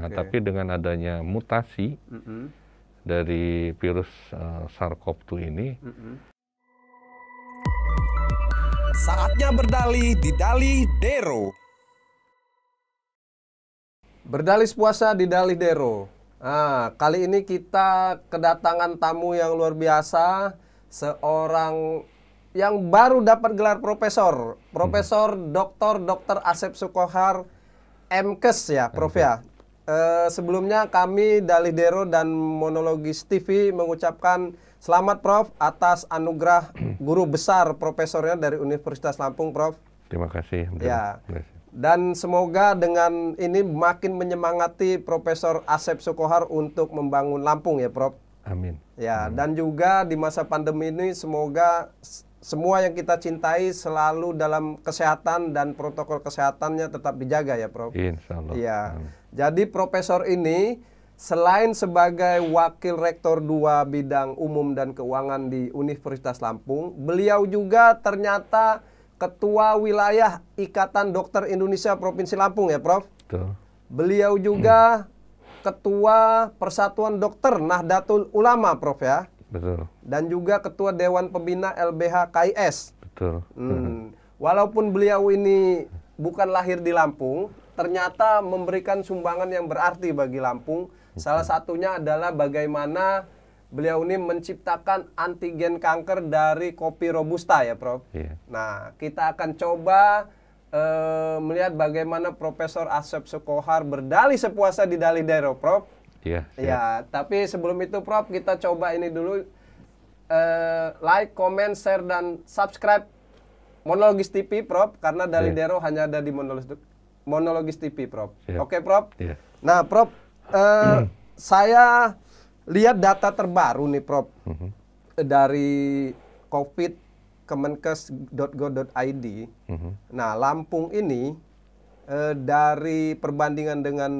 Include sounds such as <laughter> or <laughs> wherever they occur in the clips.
Nah, okay. tapi dengan adanya mutasi mm -hmm. dari virus uh, eh, SARS-CoV-2 ini, mm -hmm. saatnya berdali di Dali Dero. Berdalih puasa di Dali Dero. Nah, kali ini kita kedatangan tamu yang luar biasa, seorang yang baru dapat gelar profesor, hmm. Profesor hmm. Dr. Dr. Asep Sukohar MKes ya, Prof ya. Eh, sebelumnya kami Dalih Dero dan Monologis TV mengucapkan selamat Prof atas anugerah <clears throat> guru besar profesornya dari Universitas Lampung Prof. Terima kasih. Ya. Dan semoga dengan ini makin menyemangati Profesor Asep Sukohar untuk membangun Lampung ya Prof. Amin. Ya, Amin. dan juga di masa pandemi ini semoga semua yang kita cintai selalu dalam kesehatan dan protokol kesehatannya tetap dijaga ya Prof. Insya Allah. Ya. Amin. Jadi profesor ini selain sebagai wakil rektor dua bidang umum dan keuangan di Universitas Lampung, beliau juga ternyata ketua wilayah Ikatan Dokter Indonesia Provinsi Lampung ya, Prof. Betul. Beliau juga hmm. ketua Persatuan Dokter Nahdlatul Ulama, Prof ya. Betul. Dan juga ketua Dewan Pembina LBH KIS. Betul. Hmm. Walaupun beliau ini bukan lahir di Lampung, ternyata memberikan sumbangan yang berarti bagi Lampung. Salah satunya adalah bagaimana beliau ini menciptakan antigen kanker dari kopi robusta ya, Prof. Yeah. Nah, kita akan coba uh, melihat bagaimana Profesor Asep Sukohar berdalih sepuasa di Dali Dero, Prof. Iya. Yeah, Ya, tapi sebelum itu, Prof, kita coba ini dulu uh, like, comment, share dan subscribe Monologis TV, Prof, karena Dali yeah. Iya. Dero hanya ada di Monologis monologis TV, Prof. Yeah. Oke, okay, Prof. Yeah. Nah, Prof, uh, eh, mm. saya lihat data terbaru nih, Prof. Mm -hmm. Dari COVID kemenkes.go.id. Mm -hmm. Nah, Lampung ini uh, dari perbandingan dengan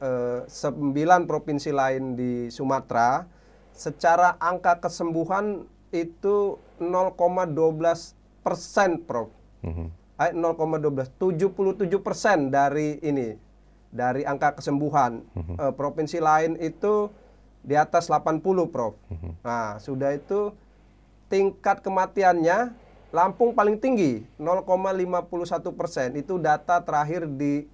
eh, sembilan uh, provinsi lain di Sumatera, secara angka kesembuhan itu 0,12 persen, Prof. Mm -hmm. Ayat 0,12, 77 persen dari ini, dari angka kesembuhan. Mm-hmm. provinsi lain itu di atas 80, Prof. Mm-hmm. Nah, sudah itu tingkat kematiannya Lampung paling tinggi, 0,51 persen. Itu data terakhir di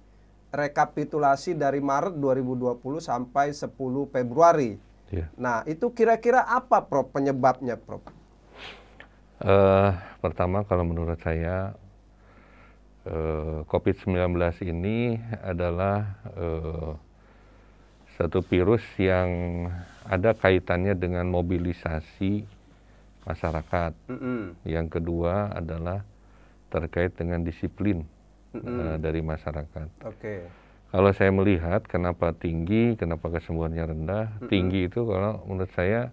rekapitulasi dari Maret 2020 sampai 10 Februari. Yeah. Nah, itu kira-kira apa, Prof, penyebabnya, Prof? Uh, pertama, kalau menurut saya Eh, COVID-19 ini adalah eh, satu virus yang ada kaitannya dengan mobilisasi masyarakat. Yang kedua adalah terkait dengan disiplin eh, dari masyarakat. Okay. Kalau saya melihat kenapa tinggi, kenapa kesembuhannya rendah, mm -hmm. tinggi itu kalau menurut saya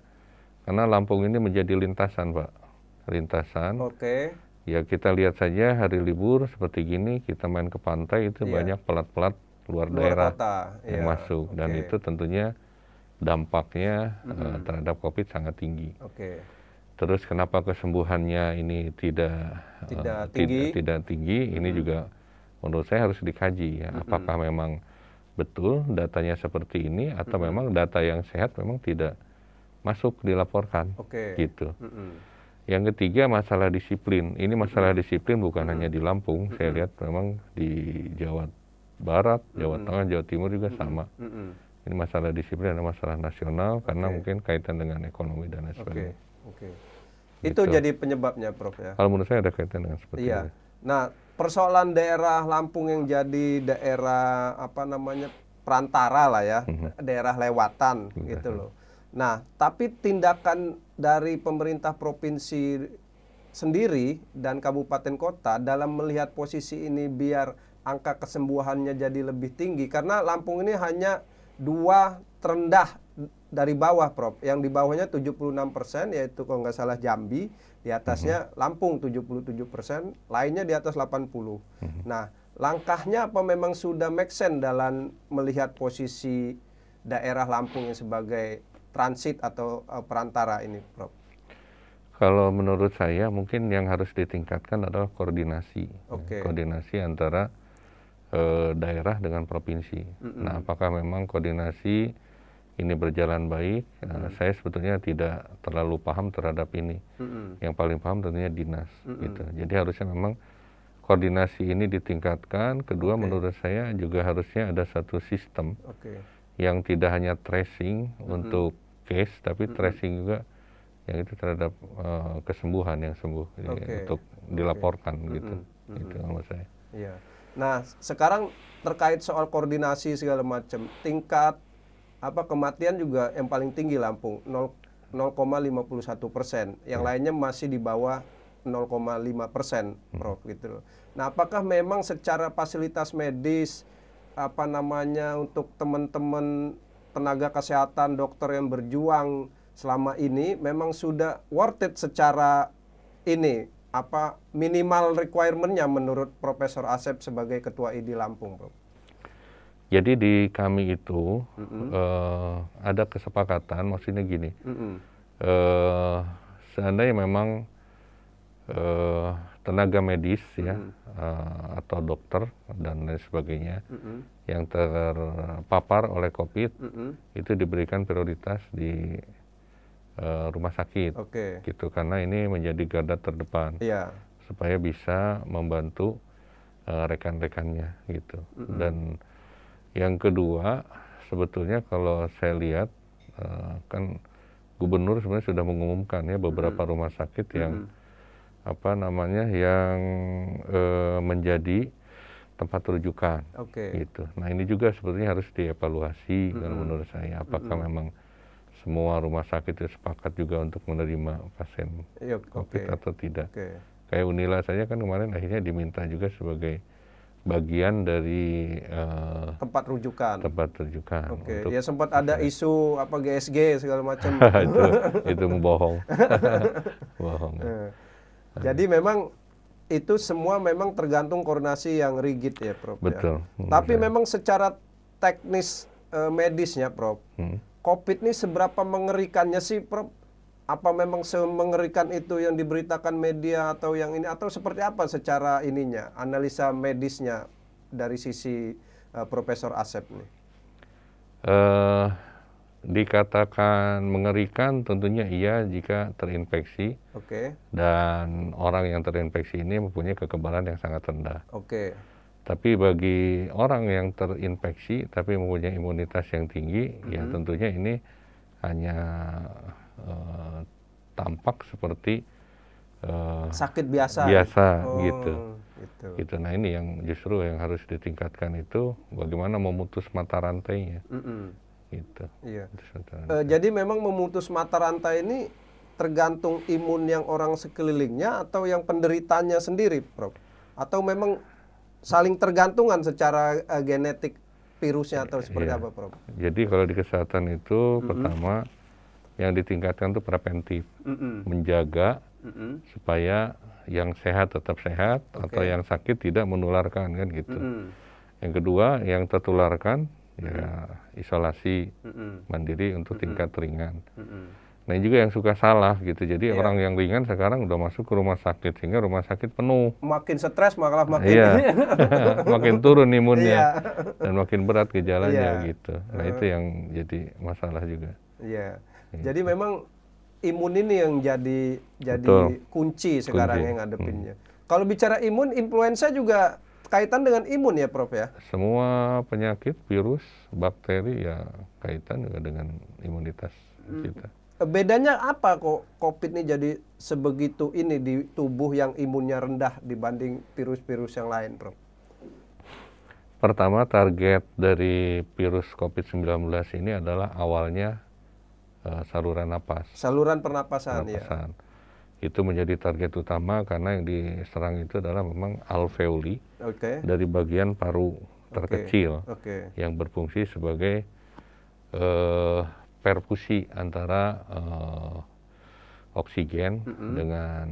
karena Lampung ini menjadi lintasan, Pak. Lintasan. Oke. Okay ya kita lihat saja hari libur seperti gini kita main ke pantai itu yeah. banyak pelat-pelat luar, luar daerah kota. yang yeah. masuk okay. dan itu tentunya dampaknya mm -hmm. uh, terhadap COVID sangat tinggi. Okay. Terus kenapa kesembuhannya ini tidak tidak uh, eh, tinggi, tidak, tidak tinggi mm -hmm. ini juga menurut saya harus dikaji ya mm -hmm. apakah memang betul datanya seperti ini atau mm -hmm. memang data yang sehat memang tidak masuk dilaporkan okay. gitu. Mm -hmm. Yang ketiga masalah disiplin. Ini masalah hmm. disiplin bukan hanya di Lampung, hmm. saya lihat memang di Jawa Barat, Jawa hmm. Tengah, Jawa Timur juga sama. Ini masalah disiplin ada masalah nasional karena mungkin kaitan dengan ekonomi dan lain sebagainya. Okay. Okay. Gitu. Itu jadi penyebabnya, Prof ya. Kalau menurut saya ada kaitan dengan seperti iya. Nah, persoalan daerah Lampung yang jadi daerah apa namanya perantara lah ya, daerah lewatan gitu loh. Nah, tapi tindakan dari pemerintah provinsi sendiri dan kabupaten kota dalam melihat posisi ini biar angka kesembuhannya jadi lebih tinggi karena Lampung ini hanya dua terendah dari bawah Prof. Yang di bawahnya 76% yaitu kalau nggak salah Jambi, di atasnya mm-hmm. Lampung 77%, lainnya di atas 80. mm Nah, langkahnya apa memang sudah make sense dalam melihat posisi daerah Lampung yang sebagai transit atau eh, perantara ini, Prof? Kalau menurut saya mungkin yang harus ditingkatkan adalah koordinasi, okay. koordinasi antara eh, daerah dengan provinsi. Mm -hmm. Nah, apakah memang koordinasi ini berjalan baik, mm -hmm. saya sebetulnya tidak terlalu paham terhadap ini. Mm -hmm. Yang paling paham tentunya dinas, mm -hmm. gitu. Jadi harusnya memang koordinasi ini ditingkatkan. Kedua, okay. menurut saya juga harusnya ada satu sistem okay. yang tidak hanya tracing mm -hmm. untuk case tapi hmm tracing juga yang itu terhadap uh, kesembuhan yang sembuh okay. ya, untuk dilaporkan okay. gitu hmm itu sama saya. Iya. Nah sekarang terkait soal koordinasi segala macam tingkat apa kematian juga yang paling tinggi Lampung 0,51 persen, yang hmm. lainnya masih di bawah 0,5 persen, hmm. Prof. Gitu Nah, apakah memang secara fasilitas medis apa namanya untuk teman-teman tenaga kesehatan, dokter yang berjuang selama ini memang sudah worth it secara ini apa minimal requirementnya menurut Profesor Asep sebagai Ketua ID Lampung, Bro? Jadi di kami itu mm -hmm. uh, ada kesepakatan, maksudnya gini, mm -hmm. uh, seandainya memang uh, tenaga medis mm-hmm. ya uh, atau dokter dan lain sebagainya mm-hmm. yang terpapar oleh COVID mm-hmm. itu diberikan prioritas di uh, rumah sakit, okay. gitu karena ini menjadi garda terdepan yeah. supaya bisa membantu uh, rekan-rekannya gitu mm-hmm. dan yang kedua sebetulnya kalau saya lihat uh, kan gubernur sebenarnya sudah mengumumkan ya beberapa mm-hmm. rumah sakit yang mm-hmm apa namanya yang e, menjadi tempat rujukan. Oke. Okay. Gitu. Nah ini juga sebetulnya harus dievaluasi mm -hmm. menurut saya apakah mm -hmm. memang semua rumah sakit itu sepakat juga untuk menerima pasien iya, COVID okay. atau tidak. Okay. Kayak Unila saja kan kemarin akhirnya diminta juga sebagai bagian dari uh, tempat rujukan. Tempat rujukan. Oke. Okay. Ya sempat ada isu apa GSG segala macam. <laughs> itu itu <laughs> membohong. bohong. <laughs> bohong. Ya. Eh. Jadi memang itu semua memang tergantung koordinasi yang rigid ya, Prof. Ya. Betul. Ya. Tapi memang secara teknis uh, medisnya, Prof. Hmm. COVID ini seberapa mengerikannya sih, Prof? Apa memang semengerikan itu yang diberitakan media atau yang ini atau seperti apa secara ininya, analisa medisnya dari sisi uh, Profesor Asep nih? Uh, Dikatakan mengerikan tentunya iya jika terinfeksi. Okay. Dan orang yang terinfeksi ini mempunyai kekebalan yang sangat rendah. Okay. Tapi bagi orang yang terinfeksi tapi mempunyai imunitas yang tinggi, mm -hmm. ya mm-hmm. tentunya ini hanya e, tampak seperti e, sakit biasa. Biasa oh, gitu. gitu. Gitu. Nah, ini yang justru yang harus ditingkatkan itu bagaimana memutus mata rantainya. Mm -mm. Gitu. Iya. E, jadi memang memutus mata rantai ini tergantung imun yang orang sekelilingnya atau yang penderitanya sendiri, Prof. Atau memang saling tergantungan secara uh, genetik virusnya atau iya. seperti iya. apa, Prof? Jadi kalau di kesehatan itu mm -hmm. pertama yang ditingkatkan itu preventif, mm -hmm. menjaga mm -hmm. supaya yang sehat tetap sehat okay. atau yang sakit tidak menularkan kan gitu. Mm -hmm. Yang kedua, yang tertularkan ya mm-hmm. isolasi mm-hmm. mandiri untuk mm-hmm. tingkat ringan. Mm-hmm. Nah juga yang suka salah gitu, jadi yeah. orang yang ringan sekarang udah masuk ke rumah sakit sehingga rumah sakit penuh. Makin stres malah makin yeah. <laughs> <laughs> makin turun imunnya yeah. dan makin berat gejalanya yeah. gitu. Nah itu yang jadi masalah juga. Iya. Yeah. Gitu. Jadi memang imun ini yang jadi jadi Betul. kunci sekarang kunci. yang ngadepinnya. Hmm. Kalau bicara imun, influenza juga kaitan dengan imun ya Prof ya? Semua penyakit, virus, bakteri ya kaitan juga dengan imunitas hmm. kita. Bedanya apa kok COVID ini jadi sebegitu ini di tubuh yang imunnya rendah dibanding virus-virus yang lain Prof? Pertama target dari virus COVID-19 ini adalah awalnya uh, saluran napas. Saluran pernapasan, ya. pernapasan. ya itu menjadi target utama karena yang diserang itu adalah memang alveoli okay. dari bagian paru terkecil okay. Okay. yang berfungsi sebagai uh, perfusi antara uh, oksigen mm -hmm. dengan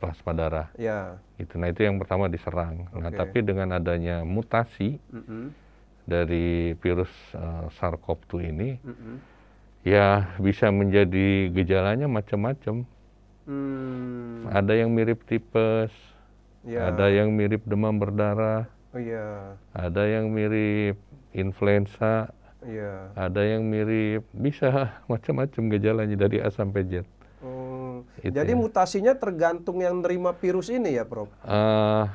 plasma darah. Yeah. Itu, nah itu yang pertama diserang. Okay. Nah tapi dengan adanya mutasi mm -hmm. dari virus uh, eh, SARS-CoV-2 ini, mm -hmm. ya bisa menjadi gejalanya macam-macam Hmm. Ada yang mirip tipes, ya. ada yang mirip demam berdarah, oh, ya. ada yang mirip influenza, ya. ada yang mirip bisa <laughs> macam-macam gejalanya dari A sampai Z. Hmm. Itu Jadi ya. mutasinya tergantung yang nerima virus ini ya, Prof? Uh,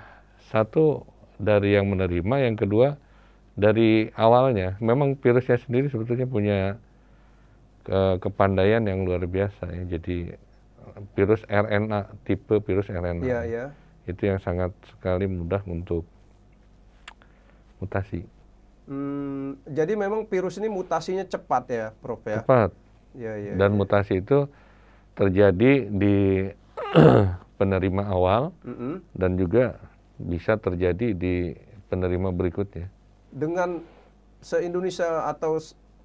satu dari yang menerima, yang kedua dari awalnya memang virusnya sendiri sebetulnya punya ke eh, kepandaian yang luar biasa ya. Jadi virus RNA, tipe virus RNA. Ya, ya. Itu yang sangat sekali mudah untuk mutasi. Hmm, jadi memang virus ini mutasinya cepat ya, Prof ya? Cepat. Ya, ya, Dan ya. mutasi itu terjadi di <clears throat> penerima awal mm -hmm. dan juga bisa terjadi di penerima berikutnya. Dengan se-Indonesia atau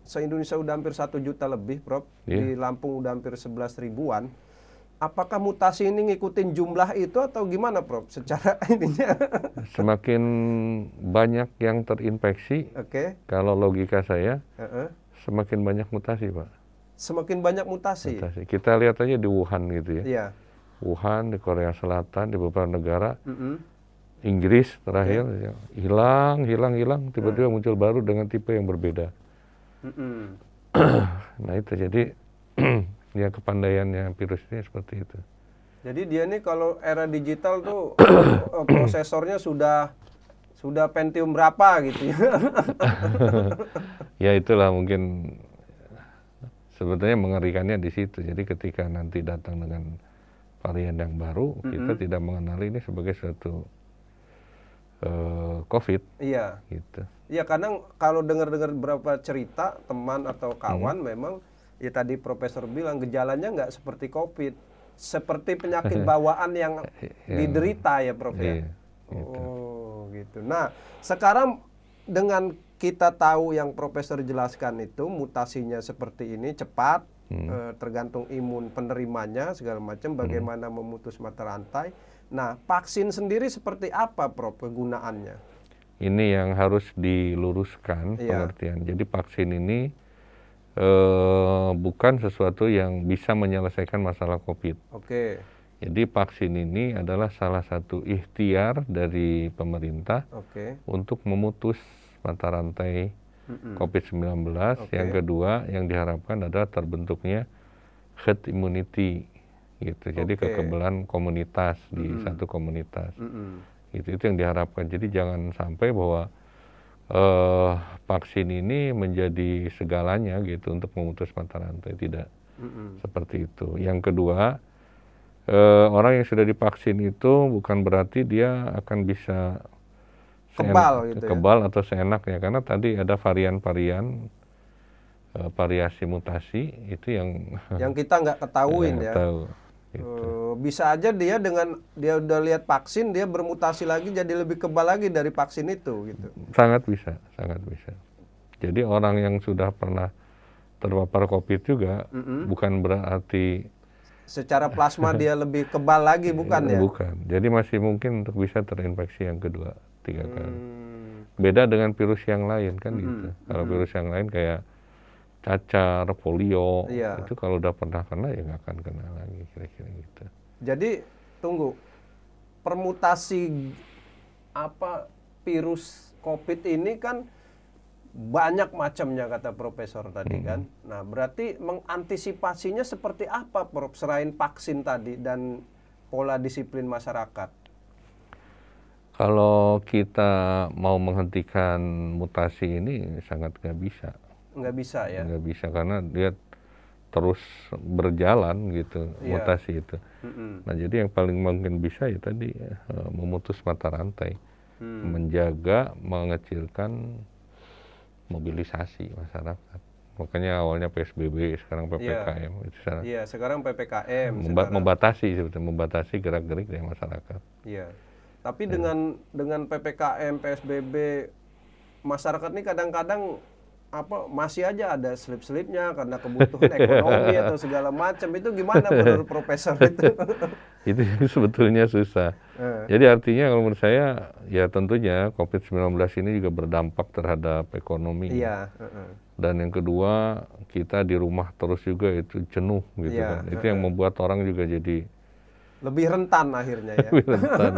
se-Indonesia udah hampir satu juta lebih, Prof. Yeah. Di Lampung udah hampir sebelas ribuan apakah mutasi ini ngikutin jumlah itu atau gimana Prof? Secara <laughs> intinya. Semakin banyak yang terinfeksi, okay. kalau logika saya, uh -uh. semakin banyak mutasi Pak. Semakin banyak mutasi? mutasi. Kita lihat aja di Wuhan gitu ya. Yeah. Wuhan, di Korea Selatan, di beberapa negara. Mm -hmm. Inggris terakhir okay. ya, hilang, hilang, hilang, tiba-tiba uh. muncul baru dengan tipe yang berbeda. Mm -hmm. <clears throat> nah itu jadi <clears throat> ya kepandaiannya virus ini seperti itu. Jadi dia nih kalau era digital tuh <clears throat> eh, prosesornya sudah sudah Pentium berapa gitu ya. <laughs> ya itulah mungkin sebetulnya mengerikannya di situ. Jadi ketika nanti datang dengan varian yang baru, mm -hmm. kita tidak mengenali ini sebagai suatu uh, COVID. Iya. Gitu. Iya, kadang kalau dengar-dengar beberapa cerita teman atau kawan mm -hmm. memang ya tadi Profesor bilang gejalanya nggak seperti COVID, seperti penyakit <laughs> bawaan yang iya. diderita ya Prof ya. Iya, gitu. Oh gitu. Nah sekarang dengan kita tahu yang Profesor jelaskan itu mutasinya seperti ini cepat, hmm. eh, tergantung imun penerimanya segala macam, hmm. bagaimana hmm. memutus mata rantai. Nah vaksin sendiri seperti apa Prof penggunaannya? Ini yang harus diluruskan iya. pengertian. Jadi vaksin ini eh, bukan sesuatu yang bisa menyelesaikan masalah COVID. Oke. Okay. Jadi vaksin ini adalah salah satu ikhtiar dari pemerintah okay. untuk memutus mata rantai mm -mm. COVID-19. Okay. Yang kedua yang diharapkan adalah terbentuknya herd immunity gitu. Jadi okay. kekebalan komunitas di mm -mm. satu komunitas. Mm -mm. Gitu, itu yang diharapkan. Jadi jangan sampai bahwa uh, vaksin ini menjadi segalanya gitu untuk memutus mata rantai tidak mm-hmm. seperti itu. Yang kedua uh, orang yang sudah divaksin itu bukan berarti dia akan bisa kebal gitu ya. seenak, ya? kebal ya? atau seenaknya karena tadi ada varian-varian uh, variasi mutasi itu yang yang kita nggak ketahuin <laughs> ya. Gitu. Eh, bisa aja dia dengan dia udah lihat vaksin dia bermutasi lagi jadi lebih kebal lagi dari vaksin itu gitu. Sangat bisa, sangat bisa. Jadi orang yang sudah pernah terpapar COVID juga mm -hmm. bukan berarti secara plasma <laughs> dia lebih kebal lagi bukan ya? Bukan. Jadi masih mungkin untuk bisa terinfeksi yang kedua, tiga kali. Hmm. Beda dengan virus yang lain kan -hmm. gitu. Kalau -hmm. virus yang lain kayak cacar, polio, iya. itu kalau udah pernah kena ya nggak akan kena lagi kira-kira gitu. Jadi tunggu permutasi apa virus COVID ini kan banyak macamnya kata profesor tadi hmm. kan. Nah berarti mengantisipasinya seperti apa Prof selain vaksin tadi dan pola disiplin masyarakat? Kalau kita mau menghentikan mutasi ini sangat nggak bisa nggak bisa ya nggak bisa karena dia terus berjalan gitu yeah. mutasi itu. Mm-hmm. Nah jadi yang paling mungkin bisa ya tadi uh, memutus mata rantai, mm. menjaga, mengecilkan mobilisasi masyarakat. Makanya awalnya PSBB, sekarang iya. ppkm yeah. itu sana. yeah, sekarang iya, ppkm. Memba- Membatasi sebetulnya, membatasi gerak-gerik dari masyarakat. Iya. Yeah. Tapi yeah. dengan dengan ppkm, PSBB, masyarakat ini kadang-kadang apa masih aja ada slip-slipnya karena kebutuhan <laughs> ekonomi atau segala macam itu gimana menurut profesor itu? <laughs> itu sebetulnya susah. Uh. Jadi artinya kalau menurut saya ya tentunya COVID-19 ini juga berdampak terhadap ekonomi. Iya. Yeah. Dan yang kedua kita di rumah terus juga itu jenuh gitu yeah. kan. Itu yang membuat orang juga jadi lebih rentan akhirnya ya. <laughs> lebih rentan.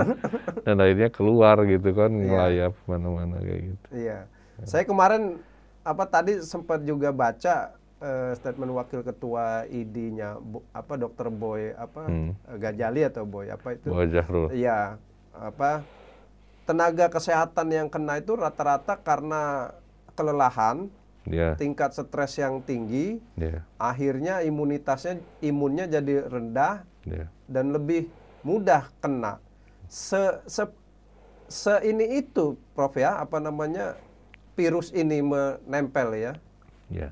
Dan akhirnya keluar gitu kan yeah. ngelayap mana-mana kayak gitu. Iya. Saya kemarin apa tadi sempat juga baca uh, statement wakil ketua ID-nya apa Dokter Boy apa hmm. Eh, Gajali atau Boy apa itu? Boy Jahrul. Iya apa tenaga kesehatan yang kena itu rata-rata karena kelelahan, yeah. tingkat stres yang tinggi, yeah. akhirnya imunitasnya imunnya jadi rendah yeah. dan lebih mudah kena. Se, se, se ini itu, Prof ya, apa namanya virus ini menempel ya? Ya,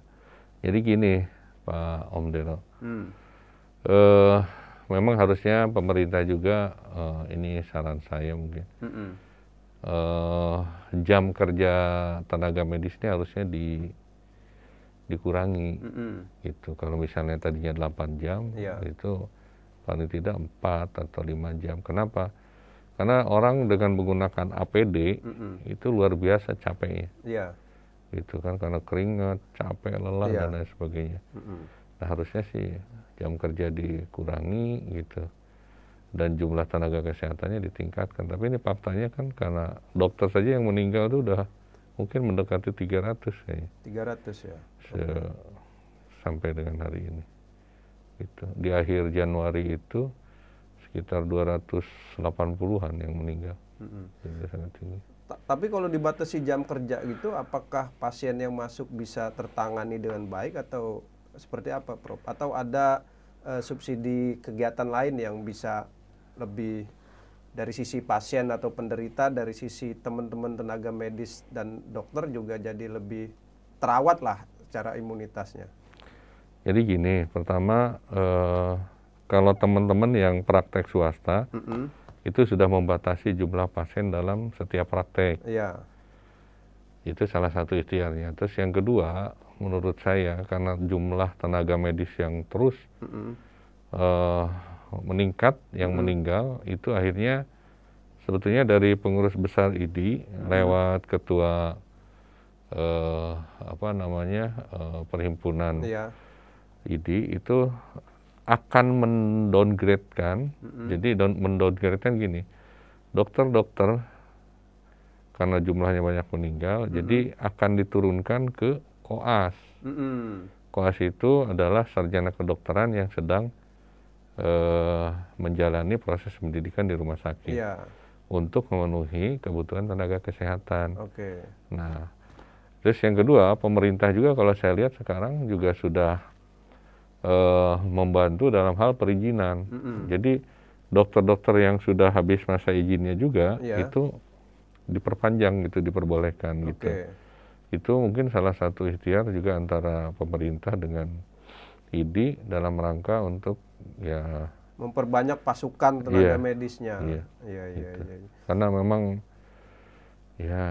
jadi gini Pak Om Deno, hmm. uh, memang harusnya pemerintah juga uh, ini saran saya mungkin. Hmm -mm. Uh, jam kerja tenaga medis ini harusnya di dikurangi mm -hmm. gitu kalau misalnya tadinya 8 jam yeah. itu paling tidak 4 atau 5 jam kenapa karena orang dengan menggunakan APD mm itu luar biasa capeknya. Iya. Yeah. Gitu kan karena keringat, capek, lelah yeah. dan lain sebagainya. Mm Nah, harusnya sih jam kerja dikurangi gitu dan jumlah tenaga kesehatannya ditingkatkan. Tapi ini faktanya kan karena dokter saja yang meninggal itu udah mungkin mendekati 300 ya 300 ya. Se okay. Sampai dengan hari ini. Gitu. Di akhir Januari itu sekitar 280-an yang meninggal. Mm -hmm. sangat tinggi. Ta tapi kalau dibatasi jam kerja gitu, apakah pasien yang masuk bisa tertangani dengan baik atau seperti apa, Prof? Atau ada uh, subsidi kegiatan lain yang bisa lebih dari sisi pasien atau penderita, dari sisi teman-teman tenaga medis dan dokter juga jadi lebih terawat lah secara imunitasnya. Jadi gini, pertama eh, kalau teman-teman yang praktek swasta mm -hmm. itu sudah membatasi jumlah pasien dalam setiap praktek. Yeah. Itu salah satu istilahnya. Terus yang kedua, menurut saya karena jumlah tenaga medis yang terus mm -hmm. uh, meningkat, yang mm -hmm. meninggal itu akhirnya sebetulnya dari pengurus besar ID mm -hmm. lewat ketua uh, apa namanya uh, perhimpunan yeah. ID itu akan mendowngrade kan. Mm-hmm. Jadi mendowngrade kan gini. Dokter-dokter karena jumlahnya banyak meninggal, mm-hmm. jadi akan diturunkan ke koas. Mm-hmm. Koas itu adalah sarjana kedokteran yang sedang uh, menjalani proses pendidikan di rumah sakit yeah. untuk memenuhi kebutuhan tenaga kesehatan. Okay. Nah, terus yang kedua, pemerintah juga kalau saya lihat sekarang juga sudah uh, membantu dalam hal perizinan. Mm -hmm. Jadi dokter-dokter yang sudah habis masa izinnya juga yeah. itu diperpanjang gitu, diperbolehkan okay. gitu. Itu mungkin salah satu ikhtiar juga antara pemerintah dengan idi dalam rangka untuk ya memperbanyak pasukan tenaga yeah. medisnya. Iya, iya iya, gitu. iya, iya. Karena memang ya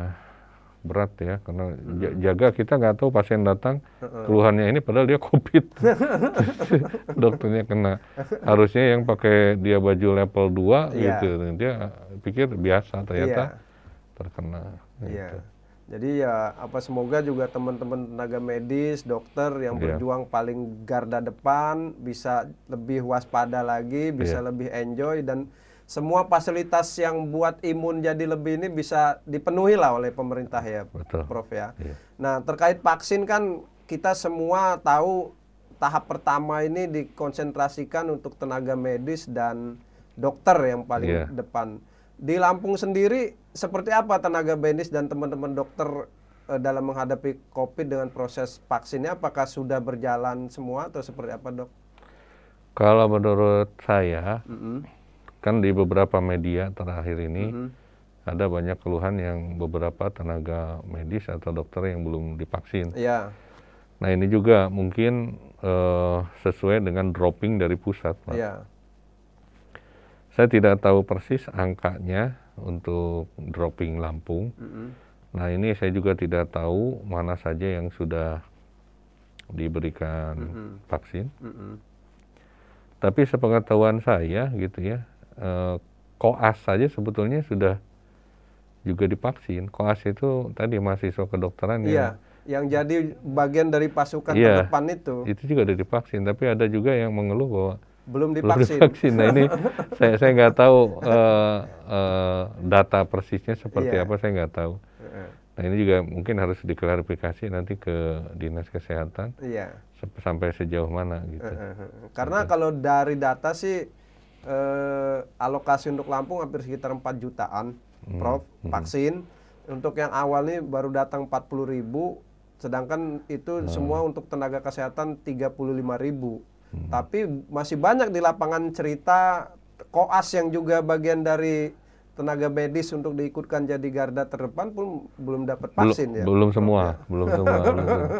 berat ya karena hmm. jaga kita nggak tahu pasien datang hmm. keluhannya ini padahal dia covid <laughs> dokternya kena harusnya yang pakai dia baju level 2 yeah. gitu dia pikir biasa ternyata yeah. terkena gitu. yeah. Jadi ya apa semoga juga teman-teman tenaga medis, dokter yang yeah. berjuang paling garda depan bisa lebih waspada lagi, bisa yeah. lebih enjoy dan semua fasilitas yang buat imun jadi lebih ini bisa dipenuhi lah oleh pemerintah ya, Betul. Prof ya. Iya. Nah terkait vaksin kan kita semua tahu tahap pertama ini dikonsentrasikan untuk tenaga medis dan dokter yang paling yeah. depan. Di Lampung sendiri seperti apa tenaga medis dan teman-teman dokter e, dalam menghadapi COVID dengan proses vaksinnya apakah sudah berjalan semua atau seperti apa dok? Kalau menurut saya. Mm -hmm kan di beberapa media terakhir ini mm -hmm. ada banyak keluhan yang beberapa tenaga medis atau dokter yang belum divaksin. Yeah. Nah ini juga mungkin uh, sesuai dengan dropping dari pusat. Pak. Yeah. Saya tidak tahu persis angkanya untuk dropping Lampung. Mm -hmm. Nah ini saya juga tidak tahu mana saja yang sudah diberikan mm -hmm. vaksin. Mm -hmm. Tapi sepengetahuan saya gitu ya, eh, koas saja sebetulnya sudah juga divaksin. Koas itu tadi mahasiswa kedokteran iya, yang yang jadi bagian dari pasukan iya, depan itu. Itu juga sudah divaksin, tapi ada juga yang mengeluh bahwa belum divaksin. Belum divaksin. Nah ini <laughs> saya saya nggak tahu uh, uh, data persisnya seperti iya. apa saya nggak tahu. Nah ini juga mungkin harus diklarifikasi nanti ke dinas kesehatan. Iya. Sampai sejauh mana gitu. Karena gitu. kalau dari data sih eh, alokasi untuk Lampung hampir sekitar 4 jutaan, hmm. Prof. Hmm. Vaksin hmm. untuk yang awal ini baru datang 40 ribu, sedangkan itu hmm. semua untuk tenaga kesehatan 35 ribu. Hmm. Tapi masih banyak di lapangan cerita koas yang juga bagian dari tenaga medis untuk diikutkan jadi garda terdepan pun belum dapat vaksin belum, ya. Belum semua, ya. belum semua.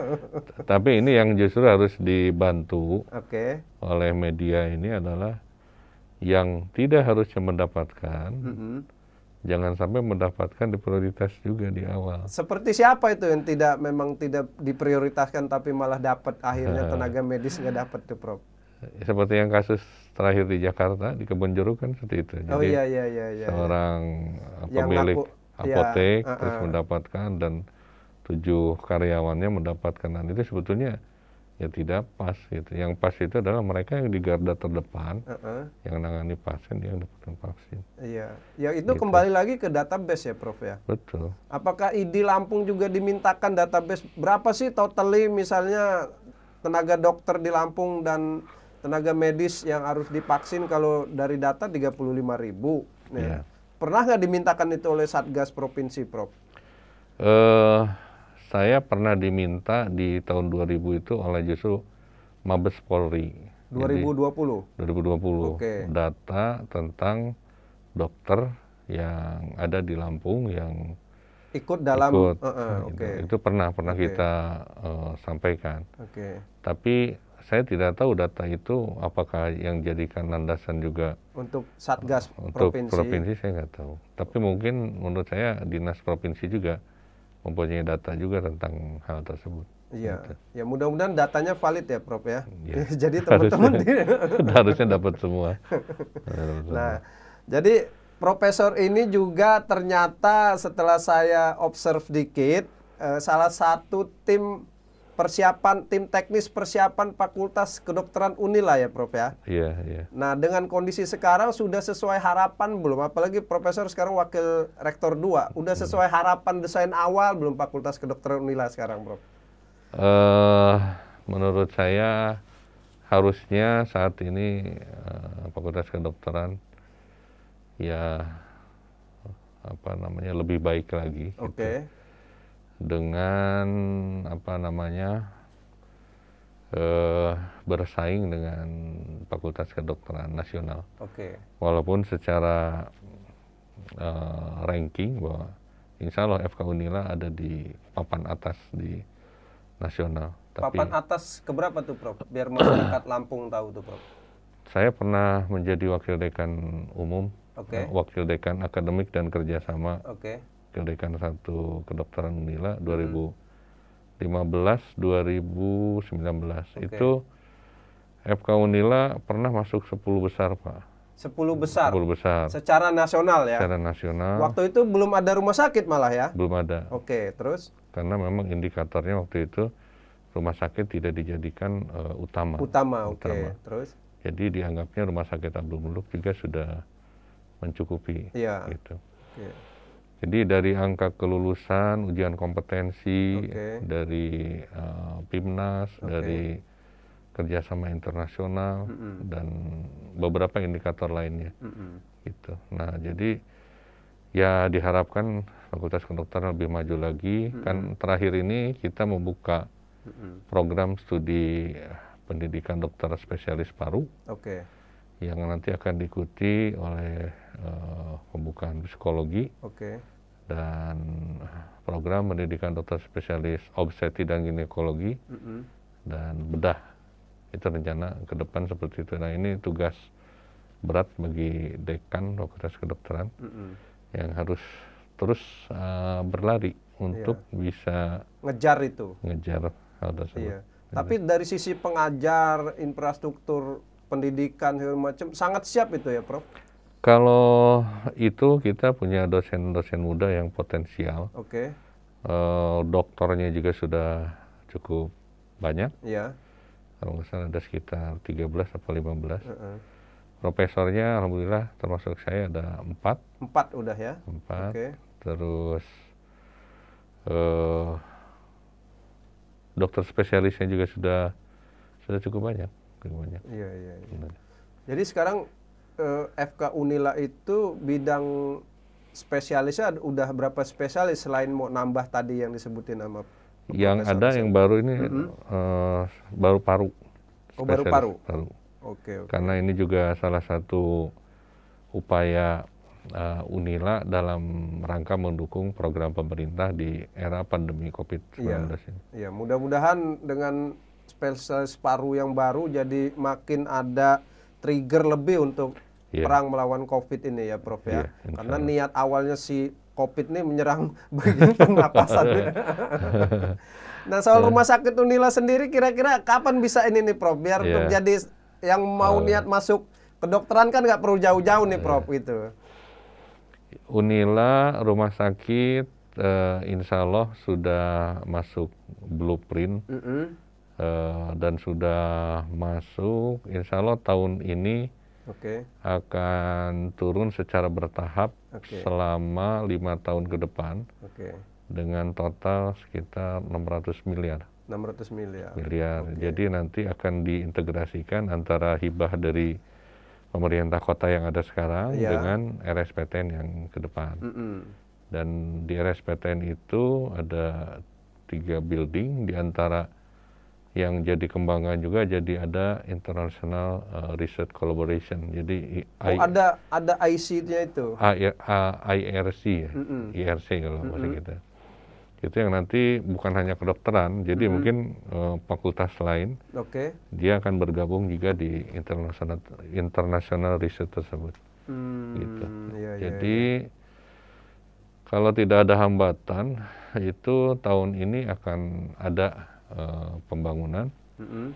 <laughs> Tapi ini yang justru harus dibantu okay. oleh media ini adalah yang tidak harusnya mendapatkan, mm -hmm. jangan sampai mendapatkan di prioritas juga di awal. Seperti siapa itu yang tidak memang tidak diprioritaskan tapi malah dapat akhirnya tenaga medis nggak dapat tuh Prof. Seperti yang kasus terakhir di Jakarta di Kebun Jeruk kan seperti itu. Oh, Jadi oh iya iya iya. iya seorang eh, pemilik iya, apotek ya, uh -uh. terus mendapatkan dan tujuh karyawannya mendapatkan dan itu sebetulnya ya tidak pas gitu. Yang pas itu adalah mereka yang di garda terdepan, uh -uh. yang menangani pasien yang dapatkan vaksin. Iya, ya itu gitu. kembali lagi ke database ya, Prof ya. Betul. Apakah ID Lampung juga dimintakan database berapa sih totally misalnya tenaga dokter di Lampung dan tenaga medis yang harus divaksin kalau dari data 35 ribu. Nah, Pernah nggak dimintakan itu oleh Satgas Provinsi, Prof? Uh, saya pernah diminta di tahun 2000 itu oleh justru Mabes Polri. 2020. Jadi, 2020. Okay. Data tentang dokter yang ada di Lampung yang ikut dalam ikut, uh, uh, okay. itu, pernah pernah okay. kita uh, sampaikan. Okay. Tapi saya tidak tahu data itu apakah yang jadikan landasan juga untuk satgas uh, untuk provinsi. provinsi saya nggak tahu. Tapi mungkin menurut saya dinas provinsi juga mempunyai data juga tentang hal tersebut. Iya, gitu. ya mudah-mudahan datanya valid ya, Prof ya. ya. <laughs> jadi <laughs> teman-teman harusnya, <laughs> harusnya dapat semua. nah, jadi Profesor ini juga ternyata setelah saya observe dikit, eh, salah satu tim persiapan tim teknis, persiapan fakultas kedokteran Unila ya, Prof ya. Iya, iya. Nah, dengan kondisi sekarang sudah sesuai harapan belum? Apalagi Profesor sekarang wakil rektor 2, sudah hmm. sesuai harapan desain awal belum fakultas kedokteran Unila sekarang, Prof? Eh, uh, menurut saya harusnya saat ini uh, fakultas kedokteran ya apa namanya lebih baik lagi. Gitu. Oke. Okay. Gitu dengan apa namanya eh, bersaing dengan Fakultas Kedokteran Nasional. Oke. Okay. Walaupun secara eh, ranking bahwa Insya Allah FK Unila ada di papan atas di nasional. Tapi, papan atas keberapa tuh Prof? Biar masyarakat Lampung tahu tuh Prof. Saya pernah menjadi wakil dekan umum, okay. wakil dekan akademik dan kerjasama. Okay Kedekatan satu Kedokteran Unila 2015 2019 okay. itu FK Unila pernah masuk 10 besar Pak. 10 besar. 10 besar. Secara nasional ya. Secara nasional. Waktu itu belum ada rumah sakit malah ya. Belum ada. Oke, okay, terus karena memang indikatornya waktu itu rumah sakit tidak dijadikan uh, utama. Utama, oke. Okay. Terus? Jadi dianggapnya rumah sakit Abdul Muluk juga sudah mencukupi. Iya. Gitu. Okay. Jadi dari angka kelulusan, ujian kompetensi, okay. dari uh, PIMNAS, okay. dari kerjasama internasional mm -hmm. dan beberapa indikator lainnya, mm -hmm. gitu. Nah jadi ya diharapkan Fakultas Kedokteran lebih maju lagi. Mm -hmm. Kan terakhir ini kita membuka mm -hmm. program studi pendidikan dokter spesialis paru. Okay yang nanti akan diikuti oleh uh, pembukaan psikologi. Okay dan program pendidikan dokter spesialis obstetri dan ginekologi mm -hmm. dan bedah itu rencana ke depan seperti itu nah ini tugas berat bagi dekan fakultas kedokteran mm -hmm. yang harus terus uh, berlari untuk iya. bisa ngejar itu ngejar hal tersebut iya. tapi dari sisi pengajar infrastruktur pendidikan segala macam sangat siap itu ya prof kalau itu kita punya dosen-dosen muda yang potensial. Oke. Okay. Uh, eh, doktornya juga sudah cukup banyak. Iya. Kalau nggak salah ada sekitar 13 atau 15. Uh -uh. Profesornya alhamdulillah termasuk saya ada empat. Empat udah ya. Empat. Okay. Terus uh, dokter spesialisnya juga sudah sudah cukup banyak. Cukup banyak. Iya iya. iya. Jadi sekarang uh, eh, FK Unila itu bidang spesialisnya udah berapa spesialis selain mau nambah tadi yang disebutin nama yang ada yang baru ini mm -hmm. uh, baru paru oh baru paru paru oke okay, karena ini juga salah satu upaya uh, Unila dalam rangka mendukung program pemerintah di era pandemi iya, Covid-19 ya, ini. Ya, mudah-mudahan dengan spesialis paru yang baru jadi makin ada trigger lebih untuk yeah. perang melawan COVID ini ya Prof ya. Yeah, Karena niat awalnya si COVID ini menyerang <laughs> bagian pernapasan. <laughs> nah soal yeah. rumah sakit Unila sendiri kira-kira kapan bisa ini nih Prof? Biar yeah. terjadi yang mau oh. niat masuk kedokteran kan nggak perlu jauh-jauh nih iya. Prof yeah. itu. Unila rumah sakit uh, insya Allah sudah masuk blueprint. Mm -hmm Eh, dan sudah masuk insya Allah tahun ini okay. akan turun secara bertahap okay. selama lima tahun ke depan okay. dengan total sekitar 600 miliar. 600 miliar. Miliar. Okay. Jadi nanti akan diintegrasikan antara hibah dari pemerintah kota yang ada sekarang yeah. dengan RSPTN yang ke depan. Mm -hmm. Dan di RSPTN itu ada tiga building di antara yang jadi kembangan juga jadi ada international uh, research collaboration. Jadi oh, I, ada ada IC-nya itu. I, ya, I, IRC ya. Mm -hmm. IRC kalau mm -hmm. kita. Itu yang nanti bukan hanya kedokteran, jadi mm -hmm. mungkin uh, fakultas lain. Okay. Dia akan bergabung juga di international international research tersebut. Hmm, gitu. yeah, iya, jadi yeah. kalau tidak ada hambatan itu tahun ini akan ada Eh, pembangunan. Mm -hmm.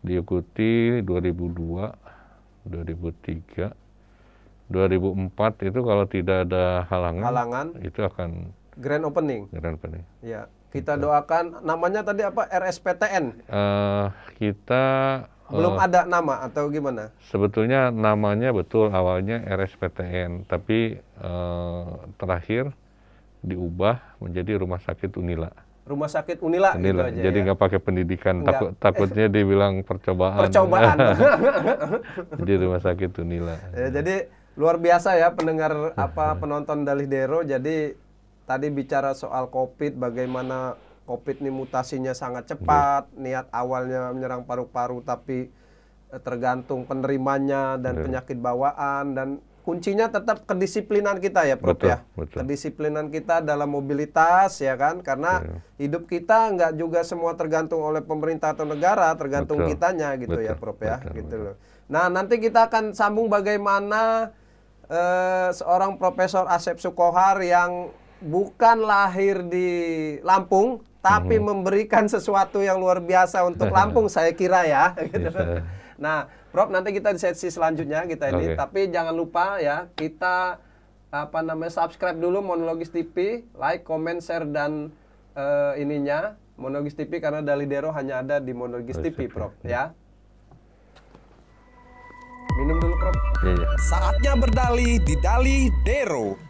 Diikuti 2002, 2003, 2004 itu kalau tidak ada halangan, halangan itu akan grand opening. Grand opening. Ya, gitu. kita gitu. doakan namanya tadi apa RSPTN. Uh, eh, kita eh, belum uh, ada nama atau gimana? Sebetulnya namanya betul awalnya RSPTN, tapi uh, terakhir diubah menjadi Rumah Sakit Unila rumah sakit Unila, gitu Unila. Gitu aja jadi ya. nggak ya? pakai pendidikan Takut, takutnya dibilang percobaan percobaan jadi <laughs> rumah sakit Unila ya, jadi luar biasa ya pendengar apa <laughs> penonton Dalih Dero jadi tadi bicara soal COVID bagaimana COVID ini mutasinya sangat cepat Betul. Iya. niat awalnya menyerang paru-paru tapi eh, tergantung penerimanya dan Betul. penyakit bawaan dan kuncinya tetap kedisiplinan kita ya Prof betul, ya. Betul. Kedisiplinan kita dalam mobilitas ya kan karena ya. hidup kita nggak juga semua tergantung oleh pemerintah atau negara, tergantung betul. kitanya gitu ya, betul, ya Prof ya betul, gitu loh. Nah, nanti kita akan sambung bagaimana eh, seorang Profesor Asep Sukohar yang bukan lahir di Lampung tapi -hmm. memberikan sesuatu yang luar biasa untuk Lampung <laughs> saya kira ya gitu. Yes, iya. nah, Rob nanti kita di sesi selanjutnya kita ini. Okay. Tapi jangan lupa ya kita apa namanya subscribe dulu Monologis TV, like, comment, share dan uh, ininya Monologis TV karena Dero hanya ada di Monologis oh, TV, iya. Prof. Ya. Minum dulu, Prof. Iya, iya. Saatnya berdali di Dali Dero.